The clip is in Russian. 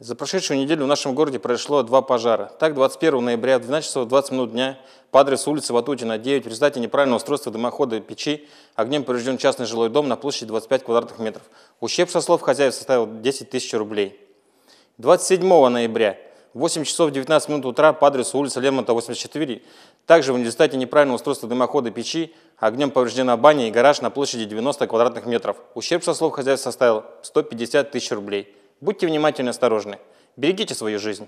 За прошедшую неделю в нашем городе произошло два пожара. Так, 21 ноября в 12 часов 20 минут дня по адресу улицы Ватутина, 9, в результате неправильного устройства дымохода и печи огнем поврежден частный жилой дом на площади 25 квадратных метров. Ущерб, со слов хозяев, составил 10 тысяч рублей. 27 ноября в 8 часов 19 минут утра по адресу улица Лермонта, 84, также в результате неправильного устройства дымохода и печи огнем повреждена баня и гараж на площади 90 квадратных метров. Ущерб, со слов хозяев, составил 150 тысяч рублей. Будьте внимательны осторожны. Берегите свою жизнь.